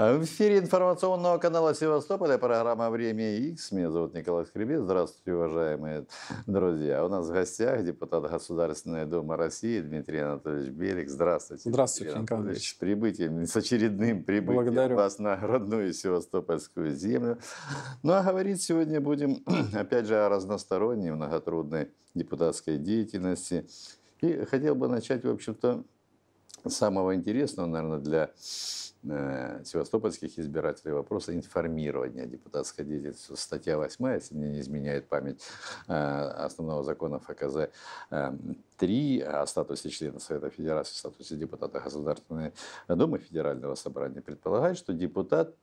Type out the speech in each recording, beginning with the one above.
А в эфире информационного канала Севастополя программа «Время X». Меня зовут Николай Скребец. Здравствуйте, уважаемые друзья. У нас в гостях депутат Государственной Думы России Дмитрий Анатольевич Белик. Здравствуйте. Здравствуйте, Николай Анатольевич. С прибытием, с очередным прибытием Благодарю. вас на родную севастопольскую землю. Ну а говорить сегодня будем, опять же, о разносторонней многотрудной депутатской деятельности. И хотел бы начать, в общем-то, самого интересного, наверное, для Э, севастопольских избирателей вопроса информирования депутатской деятельности. Статья 8, если мне не изменяет память э, основного закона ФКЗ, э, 3 о статусе члена Совета Федерации, статусе депутата Государственной Думы Федерального собрания предполагает, что депутат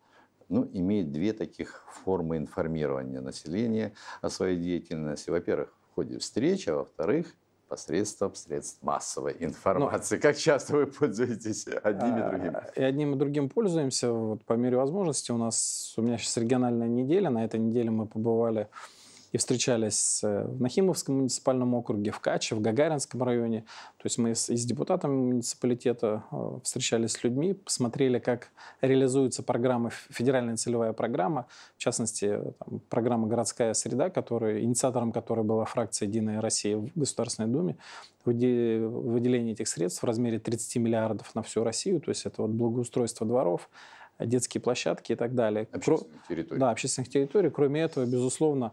ну, имеет две таких формы информирования населения о своей деятельности. Во-первых, в ходе встречи, а во-вторых, посредством средств массовой ну, информации. Но... Как часто вы пользуетесь одним и а, другим? И одним и другим пользуемся. Вот по мере возможности у нас, у меня сейчас региональная неделя. На этой неделе мы побывали в и встречались э, в Нахимовском муниципальном округе, в Каче, в Гагаринском районе. То есть мы с, и с депутатом муниципалитета э, встречались с людьми, посмотрели, как реализуются программы, федеральная целевая программа, в частности, э, там, программа «Городская среда», которая, инициатором которой была фракция «Единая Россия» в Государственной Думе, выделение этих средств в размере 30 миллиардов на всю Россию, то есть это вот благоустройство дворов, детские площадки и так далее. Общественных территорий. Да, общественных территорий. Кроме этого, безусловно,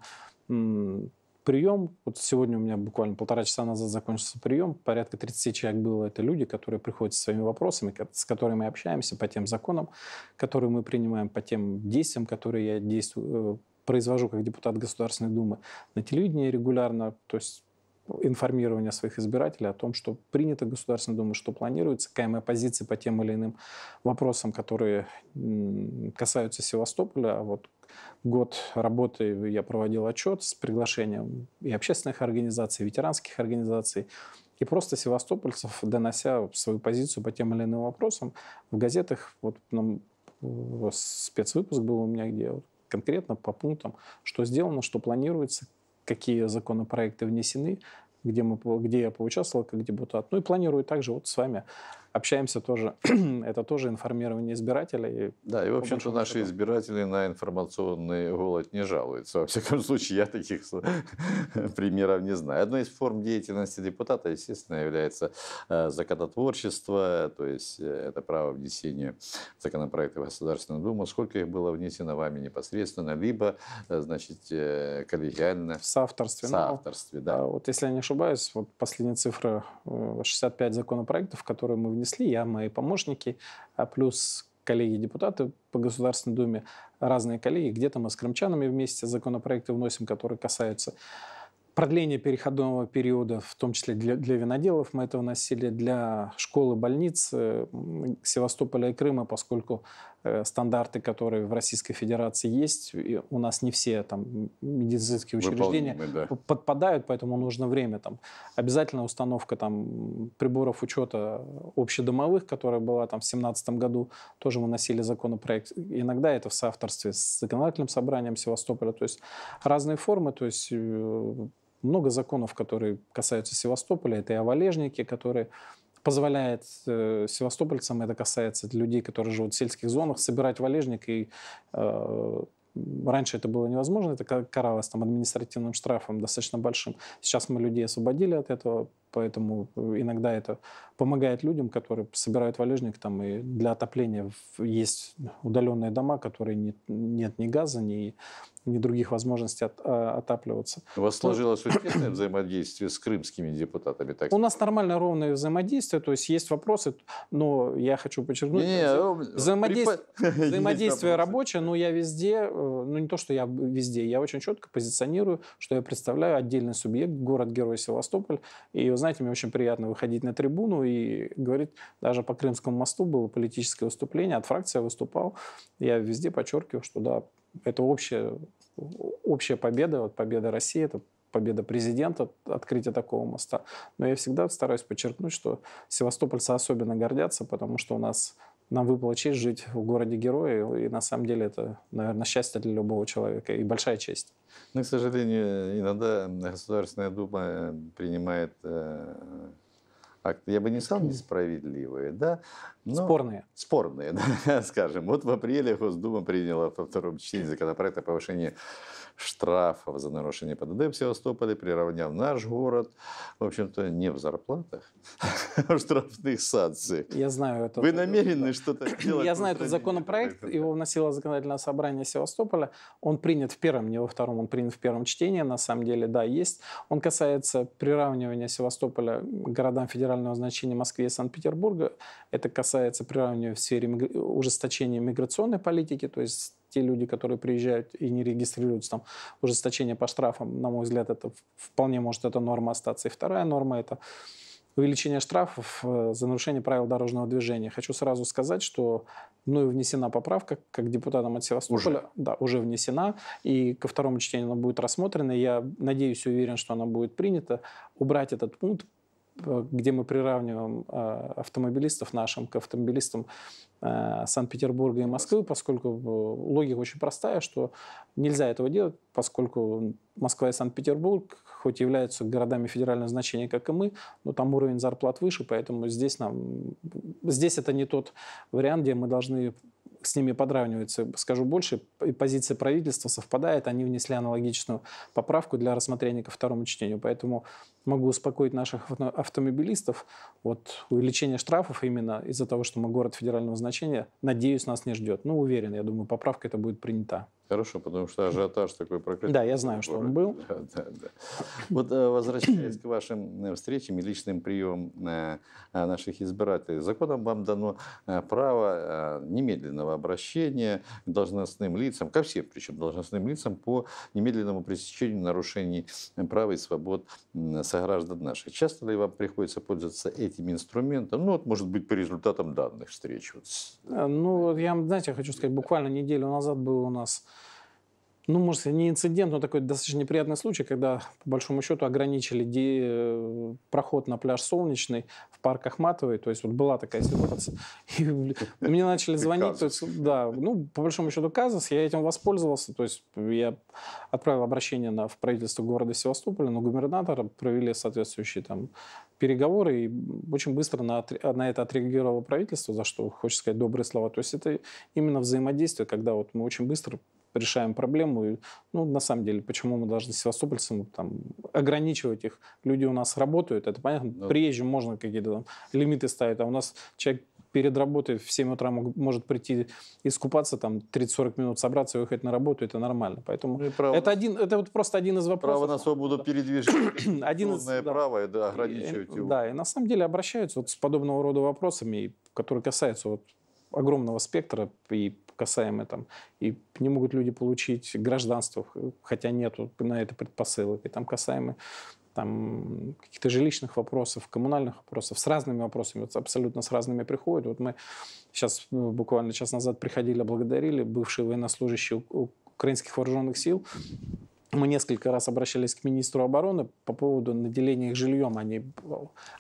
прием, вот сегодня у меня буквально полтора часа назад закончился прием, порядка 30 человек было, это люди, которые приходят со своими вопросами, с которыми мы общаемся по тем законам, которые мы принимаем, по тем действиям, которые я действую, э, произвожу как депутат Государственной Думы на телевидении регулярно, то есть ну, информирование своих избирателей о том, что принято Государственной Думой, что планируется, какая моя позиция по тем или иным вопросам, которые касаются Севастополя. А вот Год работы я проводил отчет с приглашением и общественных организаций, и ветеранских организаций, и просто севастопольцев, донося свою позицию по тем или иным вопросам, в газетах, вот нам ну, спецвыпуск был у меня, где конкретно по пунктам, что сделано, что планируется, какие законопроекты внесены, где, мы, где я поучаствовал как депутат. Ну и планирую также вот с вами общаемся тоже, это тоже информирование избирателей. Да, и, в общем-то, наши счету. избиратели на информационный голод не жалуются. Во всяком случае, я таких примеров не знаю. Одной из форм деятельности депутата, естественно, является э, законотворчество, то есть э, это право внесения законопроектов в Государственную Думу. Сколько их было внесено вами непосредственно, либо, э, значит, коллегиально. В соавторстве. В ну, соавторстве, ну, да. А вот если я не ошибаюсь, вот последние цифры 65 законопроектов, которые мы внесли внесли, я, мои помощники, а плюс коллеги-депутаты по Государственной Думе, разные коллеги, где-то мы с крымчанами вместе законопроекты вносим, которые касаются продления переходного периода, в том числе для, для виноделов, мы это вносили, для школы, больниц Севастополя и Крыма, поскольку Э, стандарты, которые в Российской Федерации есть. И у нас не все там, медицинские учреждения да. подпадают, поэтому нужно время. Там. Обязательная установка там, приборов учета общедомовых, которая была там, в 2017 году, тоже мы носили законопроект. Иногда это в соавторстве с законодательным собранием Севастополя. То есть разные формы, то есть э, много законов, которые касаются Севастополя. Это и овалежники, которые позволяет э, севастопольцам, это касается людей, которые живут в сельских зонах, собирать валежник и э, Раньше это было невозможно, это каралось там административным штрафом достаточно большим. Сейчас мы людей освободили от этого, Поэтому э, иногда это помогает людям, которые собирают валежник там и для отопления есть удаленные дома, которые не, нет ни газа, ни, ни других возможностей от, а, отапливаться. У вас ну, сложилось успешное взаимодействие с крымскими депутатами? Так? У нас нормально ровное взаимодействие, то есть есть вопросы, но я хочу подчеркнуть, не, э, не, э, взаимодействие, припо... взаимодействие рабочее, но я везде, ну не то, что я везде, я очень четко позиционирую, что я представляю отдельный субъект, город-герой Севастополь, и знаете, мне очень приятно выходить на трибуну и говорить, даже по Крымскому мосту было политическое выступление, от фракции я выступал, я везде подчеркиваю, что да, это общая, общая победа, вот победа России, это победа президента, открытие такого моста. Но я всегда стараюсь подчеркнуть, что севастопольцы особенно гордятся, потому что у нас нам выпала честь жить в городе Герои, и на самом деле это, наверное, счастье для любого человека и большая честь. Ну, к сожалению, иногда Государственная Дума э, принимает э, акты, я бы не сказал несправедливые, да? Но спорные. Спорные, да, скажем. Вот в апреле Госдума приняла во втором чтении законопроект о повышении штрафов за нарушение ПДД в Севастополе приравняв наш город, в общем-то, не в зарплатах, а в штрафных санкциях. Я знаю это. Вы намерены что-то делать? Я знаю этот законопроект, его вносило законодательное собрание Севастополя. Он принят в первом, не во втором, он принят в первом чтении, на самом деле, да, есть. Он касается приравнивания Севастополя к городам федерального значения Москве и Санкт-Петербурга. Это касается приравнивания в сфере ужесточения миграционной политики, то есть те люди, которые приезжают и не регистрируются, там, ужесточение по штрафам, на мой взгляд, это вполне может эта норма остаться. И вторая норма – это увеличение штрафов э, за нарушение правил дорожного движения. Хочу сразу сказать, что мною внесена поправка, как депутатом от Севастополя. Уже? Да, уже внесена. И ко второму чтению она будет рассмотрена. Я надеюсь и уверен, что она будет принята. Убрать этот пункт где мы приравниваем э, автомобилистов нашим к автомобилистам э, Санкт-Петербурга и Москвы, поскольку э, логика очень простая, что нельзя этого делать, поскольку Москва и Санкт-Петербург, хоть являются городами федерального значения, как и мы, но там уровень зарплат выше, поэтому здесь, нам, здесь это не тот вариант, где мы должны с ними подравниваются, скажу больше, и позиция правительства совпадает, они внесли аналогичную поправку для рассмотрения ко второму чтению. Поэтому могу успокоить наших автомобилистов, вот увеличение штрафов именно из-за того, что мы город федерального значения, надеюсь, нас не ждет. Ну, уверен, я думаю, поправка это будет принята хорошо, потому что ажиотаж такой проклятый. Да, я знаю, что он был. Да, да, да. Вот э, возвращаясь к вашим э, встречам и личным приемам э, а, наших избирателей, законом вам дано право немедленного обращения к должностным лицам, ко всем причем должностным лицам, по немедленному пресечению нарушений прав и свобод сограждан наших. Часто ли вам приходится пользоваться этим инструментом? Ну, вот, может быть, по результатам данных встреч. Ну, я, знаете, я хочу сказать, буквально неделю назад был у нас ну, может, не инцидент, но такой достаточно неприятный случай, когда, по большому счету, ограничили де... Э, проход на пляж Солнечный в парк Ахматовой. То есть вот была такая ситуация. И мне начали звонить. То есть, да, ну, по большому счету, казус. Я этим воспользовался. То есть я отправил обращение на, в правительство города Севастополя, но губернатора, провели соответствующие там переговоры, и очень быстро на, на это отреагировало правительство, за что, хочется сказать, добрые слова. То есть это именно взаимодействие, когда вот мы очень быстро решаем проблему. И, ну, на самом деле, почему мы должны севастопольцам там, ограничивать их? Люди у нас работают, это понятно. Да. Приезжим можно какие-то там лимиты ставить, а у нас человек перед работой в 7 утра мог, может прийти искупаться, там 30-40 минут собраться и уехать на работу, это нормально. Поэтому ну право, это, один, это вот просто один из вопросов. Право на свободу да. передвижения. один из, да. право, да, ограничивать и, э, его. Да, и на самом деле обращаются вот с подобного рода вопросами, которые касаются вот огромного спектра и касаемо там, и не могут люди получить гражданство, хотя нет на это предпосылок, и там касаемо там, каких-то жилищных вопросов, коммунальных вопросов, с разными вопросами, вот абсолютно с разными приходят. Вот мы сейчас, ну, буквально час назад приходили, благодарили бывшие военнослужащие украинских вооруженных сил, мы несколько раз обращались к министру обороны по поводу наделения их жильем. Они,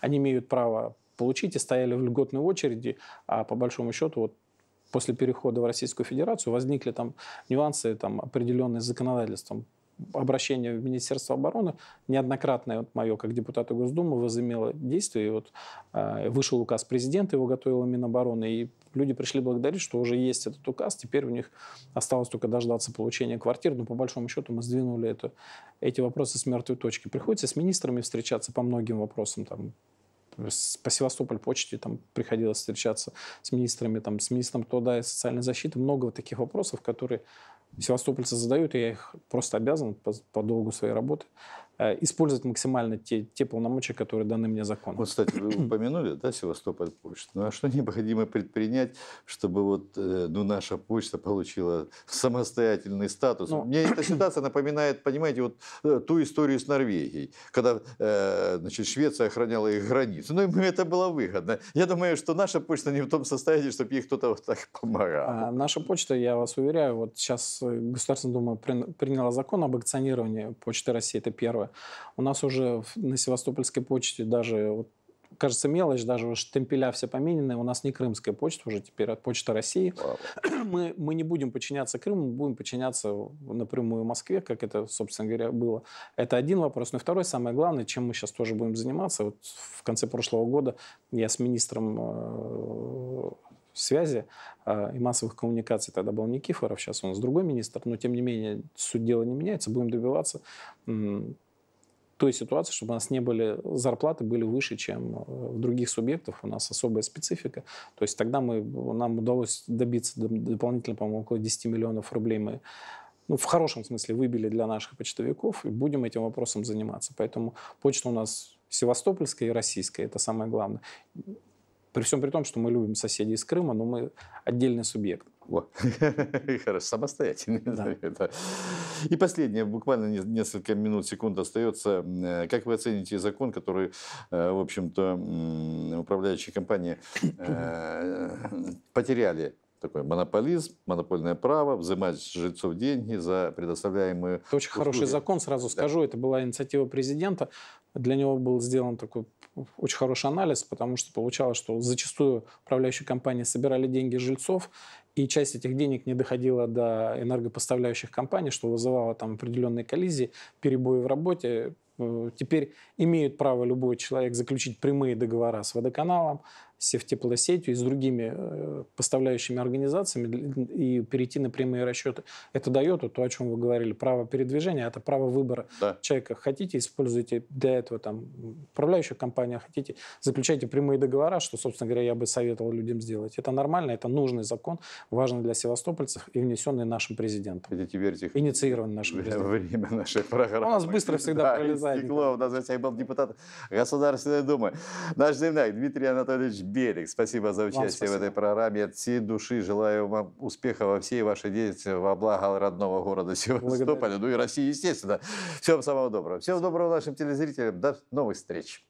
они имеют право получить и стояли в льготной очереди, а по большому счету вот после перехода в Российскую Федерацию возникли там нюансы там, определенные с законодательством обращение в Министерство обороны неоднократное вот мое как депутата Госдумы возымело действие. И вот э, вышел указ президента, его готовила Минобороны, и люди пришли благодарить, что уже есть этот указ, теперь у них осталось только дождаться получения квартир, но по большому счету мы сдвинули это, эти вопросы с мертвой точки. Приходится с министрами встречаться по многим вопросам, там, по Севастополь почте там приходилось встречаться с министрами, там, с министром труда и социальной защиты. Много вот таких вопросов, которые севастопольцы задают, и я их просто обязан по, по долгу своей работы э, использовать максимально те, те полномочия, которые даны мне законом. Вот, кстати, вы упомянули, да, Севастополь почта. Ну а что необходимо предпринять, чтобы вот, э, ну, наша почта получила самостоятельный статус? Ну... Мне эта ситуация напоминает, понимаете, вот э, ту историю с Норвегией, когда, значит, Швеция охраняла их границы границу. Но им это было выгодно. Я думаю, что наша почта не в том состоянии, чтобы ей кто-то вот так помогал. А, наша почта, я вас уверяю, вот сейчас э, Государственная Дума приняла закон об акционировании Почты России, это первое. У нас уже на Севастопольской почте даже вот кажется, мелочь, даже уж штемпеля все поменены, у нас не крымская почта уже теперь, а почта России. Мы, мы не будем подчиняться Крыму, мы будем подчиняться напрямую Москве, как это, собственно говоря, было. Это один вопрос. Но ну второй, самое главное, чем мы сейчас тоже будем заниматься. Вот в конце прошлого года я с министром э, связи э, и массовых коммуникаций тогда был Никифоров, сейчас он с другой министр, но тем не менее суть дела не меняется, будем добиваться той ситуации, чтобы у нас не были зарплаты были выше, чем э, в других субъектов. У нас особая специфика. То есть тогда мы, нам удалось добиться дополнительно, по-моему, около 10 миллионов рублей мы ну, в хорошем смысле выбили для наших почтовиков и будем этим вопросом заниматься. Поэтому почта у нас севастопольская и российская, это самое главное. При всем при том, что мы любим соседей из Крыма, но мы отдельный субъект. О, хорошо, самостоятельный. И последнее, буквально несколько минут, секунд остается. Э, как вы оцените закон, который, э, в общем-то, управляющие компании э, потеряли такой монополизм, монопольное право, взимать жильцов деньги за предоставляемые Это очень услуги. хороший закон, сразу да. скажу, это была инициатива президента для него был сделан такой очень хороший анализ, потому что получалось, что зачастую управляющие компании собирали деньги жильцов, и часть этих денег не доходила до энергопоставляющих компаний, что вызывало там определенные коллизии, перебои в работе. Э, теперь имеет право любой человек заключить прямые договора с водоканалом, сетью и с другими э, поставляющими организациями и перейти на прямые расчеты. Это дает то, о чем вы говорили, право передвижения, это право выбора да. человека. Хотите, используйте для этого там управляющая компания а хотите, заключайте прямые договора, что, собственно говоря, я бы советовал людям сделать. Это нормально, это нужный закон, важный для севастопольцев и внесенный нашим президентом. Хотите верить их? Инициированный нашим президентом. Время нашей программы. У нас быстро всегда да, пролезает. Стекло, у нас я был депутат Государственной Думы. Наш земляк Дмитрий Анатольевич берег. Спасибо за участие спасибо. в этой программе. От всей души желаю вам успеха во всей вашей деятельности, во благо родного города Севастополя, Благодарю. ну и России, естественно. Всем самого доброго. Всем доброго нашим телезрителям. До новых встреч.